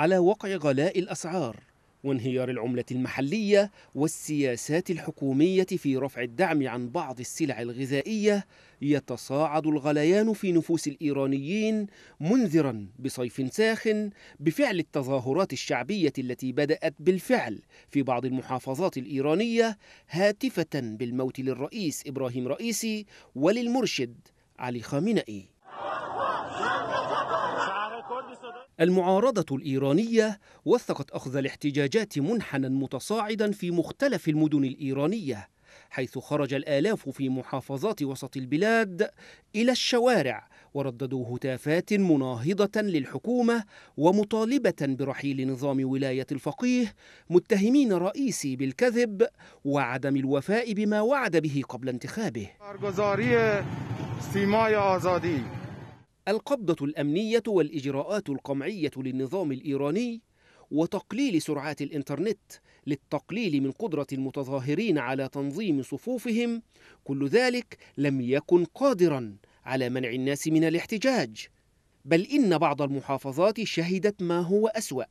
على وقع غلاء الأسعار وانهيار العملة المحلية والسياسات الحكومية في رفع الدعم عن بعض السلع الغذائية يتصاعد الغليان في نفوس الإيرانيين منذرا بصيف ساخن بفعل التظاهرات الشعبية التي بدأت بالفعل في بعض المحافظات الإيرانية هاتفة بالموت للرئيس إبراهيم رئيسي وللمرشد علي خامنئي المعارضة الإيرانية وثقت أخذ الاحتجاجات منحنا متصاعدا في مختلف المدن الإيرانية حيث خرج الآلاف في محافظات وسط البلاد إلى الشوارع ورددوا هتافات مناهضة للحكومة ومطالبة برحيل نظام ولاية الفقيه متهمين رئيسي بالكذب وعدم الوفاء بما وعد به قبل انتخابه القبضة الأمنية والإجراءات القمعية للنظام الإيراني وتقليل سرعات الإنترنت للتقليل من قدرة المتظاهرين على تنظيم صفوفهم كل ذلك لم يكن قادرا على منع الناس من الاحتجاج بل إن بعض المحافظات شهدت ما هو أسوأ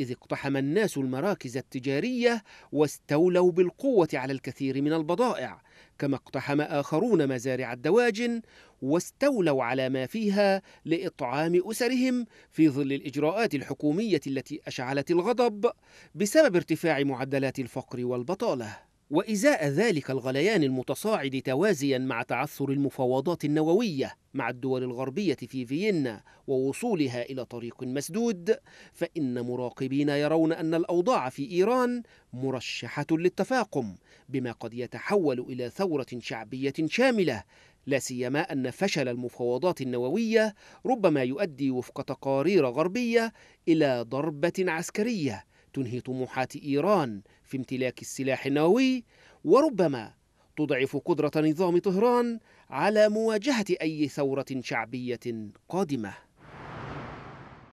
إذ اقتحم الناس المراكز التجارية واستولوا بالقوة على الكثير من البضائع كما اقتحم آخرون مزارع الدواجن واستولوا على ما فيها لإطعام أسرهم في ظل الإجراءات الحكومية التي أشعلت الغضب بسبب ارتفاع معدلات الفقر والبطالة وإزاء ذلك الغليان المتصاعد توازيا مع تعثر المفاوضات النووية مع الدول الغربية في فيينا ووصولها إلى طريق مسدود فإن مراقبين يرون أن الأوضاع في إيران مرشحة للتفاقم بما قد يتحول إلى ثورة شعبية شاملة لا سيما أن فشل المفاوضات النووية ربما يؤدي وفق تقارير غربية إلى ضربة عسكرية تنهي طموحات إيران في امتلاك السلاح النووي وربما تضعف قدرة نظام طهران على مواجهة أي ثورة شعبية قادمة